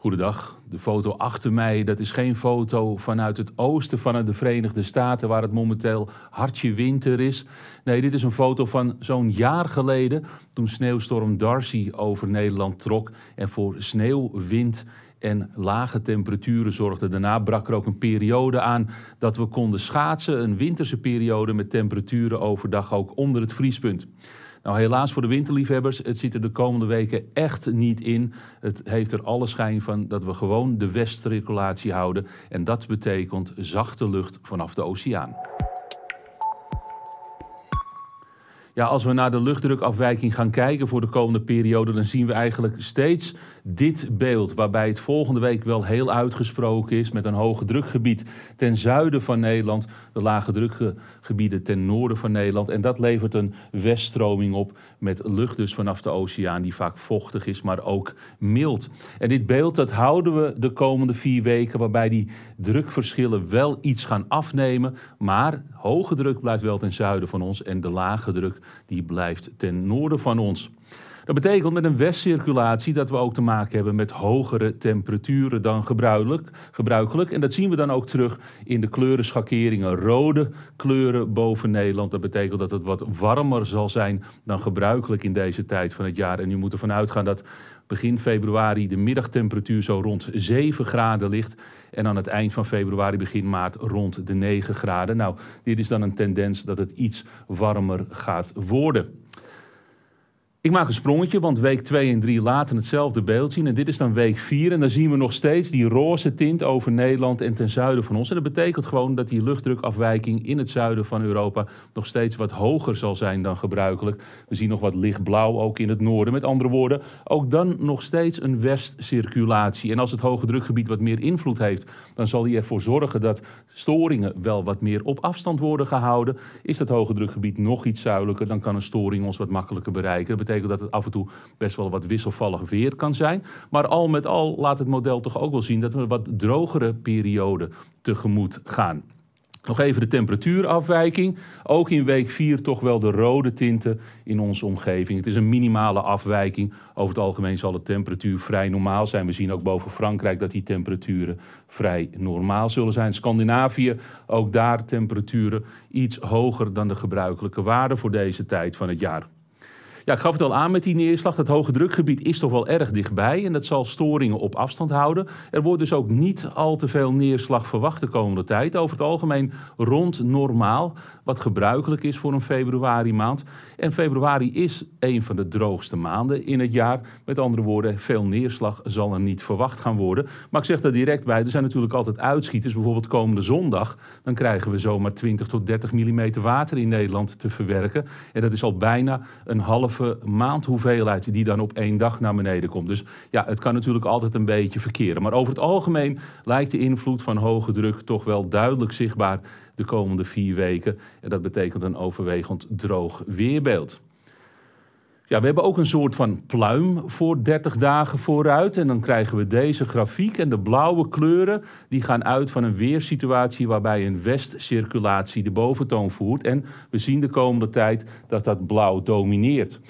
Goedendag. De foto achter mij, dat is geen foto vanuit het oosten van de Verenigde Staten, waar het momenteel hartje winter is. Nee, dit is een foto van zo'n jaar geleden, toen sneeuwstorm Darcy over Nederland trok en voor sneeuw, wind en lage temperaturen zorgde. Daarna brak er ook een periode aan dat we konden schaatsen, een winterse periode met temperaturen overdag ook onder het vriespunt. Nou, helaas voor de winterliefhebbers, het zit er de komende weken echt niet in. Het heeft er alle schijn van dat we gewoon de westcirculatie houden. En dat betekent zachte lucht vanaf de oceaan. ja, als we naar de luchtdrukafwijking gaan kijken voor de komende periode, dan zien we eigenlijk steeds dit beeld. Waarbij het volgende week wel heel uitgesproken is met een hoge drukgebied ten zuiden van Nederland, de lage drukgebieden ten noorden van Nederland. En dat levert een weststroming op met lucht dus vanaf de oceaan, die vaak vochtig is, maar ook mild. En dit beeld dat houden we de komende vier weken, waarbij die drukverschillen wel iets gaan afnemen. Maar hoge druk blijft wel ten zuiden van ons en de lage druk die blijft ten noorden van ons. Dat betekent met een westcirculatie dat we ook te maken hebben met hogere temperaturen dan gebruikelijk. gebruikelijk. En dat zien we dan ook terug in de kleurenschakeringen. Rode kleuren boven Nederland. Dat betekent dat het wat warmer zal zijn dan gebruikelijk in deze tijd van het jaar. En nu moeten we vanuit gaan dat begin februari de middagtemperatuur zo rond 7 graden ligt. En aan het eind van februari, begin maart rond de 9 graden. Nou, dit is dan een tendens dat het iets warmer gaat worden. Ik maak een sprongetje, want week 2 en 3 laten hetzelfde beeld zien. En dit is dan week 4. En dan zien we nog steeds die roze tint over Nederland en ten zuiden van ons. En dat betekent gewoon dat die luchtdrukafwijking in het zuiden van Europa nog steeds wat hoger zal zijn dan gebruikelijk. We zien nog wat lichtblauw ook in het noorden. Met andere woorden, ook dan nog steeds een westcirculatie. En als het hoge drukgebied wat meer invloed heeft, dan zal hij ervoor zorgen dat storingen wel wat meer op afstand worden gehouden. Is dat hoge drukgebied nog iets zuidelijker, dan kan een storing ons wat makkelijker bereiken betekent dat het af en toe best wel wat wisselvallig weer kan zijn. Maar al met al laat het model toch ook wel zien dat we een wat drogere periode tegemoet gaan. Nog even de temperatuurafwijking. Ook in week 4 toch wel de rode tinten in onze omgeving. Het is een minimale afwijking. Over het algemeen zal de temperatuur vrij normaal zijn. We zien ook boven Frankrijk dat die temperaturen vrij normaal zullen zijn. Scandinavië, ook daar temperaturen iets hoger dan de gebruikelijke waarde voor deze tijd van het jaar. Ja, ik gaf het al aan met die neerslag. Het hoge drukgebied is toch wel erg dichtbij. En dat zal storingen op afstand houden. Er wordt dus ook niet al te veel neerslag verwacht de komende tijd. Over het algemeen rond normaal. Wat gebruikelijk is voor een februari maand. En februari is een van de droogste maanden in het jaar. Met andere woorden, veel neerslag zal er niet verwacht gaan worden. Maar ik zeg er direct bij, er zijn natuurlijk altijd uitschieters. Bijvoorbeeld komende zondag, dan krijgen we zomaar 20 tot 30 mm water in Nederland te verwerken. En dat is al bijna een half anderhalve maand hoeveelheid die dan op één dag naar beneden komt. Dus ja, het kan natuurlijk altijd een beetje verkeren. Maar over het algemeen lijkt de invloed van hoge druk toch wel duidelijk zichtbaar de komende vier weken. En dat betekent een overwegend droog weerbeeld. Ja, we hebben ook een soort van pluim voor 30 dagen vooruit. En dan krijgen we deze grafiek. En de blauwe kleuren die gaan uit van een weersituatie waarbij een westcirculatie de boventoon voert. En we zien de komende tijd dat dat blauw domineert.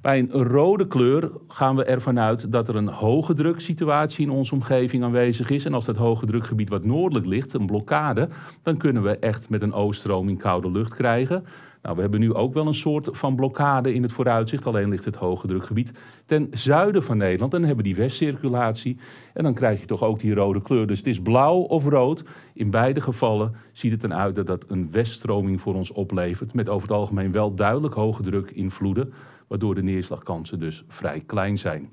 Bij een rode kleur gaan we ervan uit dat er een hoge druksituatie in onze omgeving aanwezig is. En als dat hoge drukgebied wat noordelijk ligt, een blokkade, dan kunnen we echt met een in koude lucht krijgen. Nou, we hebben nu ook wel een soort van blokkade in het vooruitzicht. Alleen ligt het hoge drukgebied ten zuiden van Nederland. En dan hebben we die westcirculatie. En dan krijg je toch ook die rode kleur. Dus het is blauw of rood. In beide gevallen ziet het eruit dat dat een weststroming voor ons oplevert. Met over het algemeen wel duidelijk hoge druk invloeden. Waardoor de neerslagkansen dus vrij klein zijn.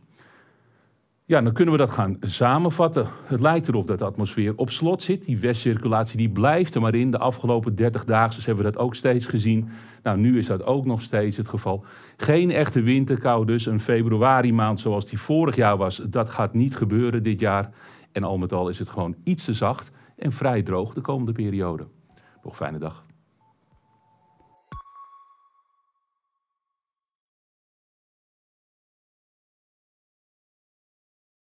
Ja, dan kunnen we dat gaan samenvatten. Het lijkt erop dat de atmosfeer op slot zit. Die westcirculatie die blijft er maar in. De afgelopen 30 dagen dus hebben we dat ook steeds gezien. Nou, nu is dat ook nog steeds het geval. Geen echte winterkou dus. Een februari maand zoals die vorig jaar was, dat gaat niet gebeuren dit jaar. En al met al is het gewoon iets te zacht en vrij droog de komende periode. Nog fijne dag.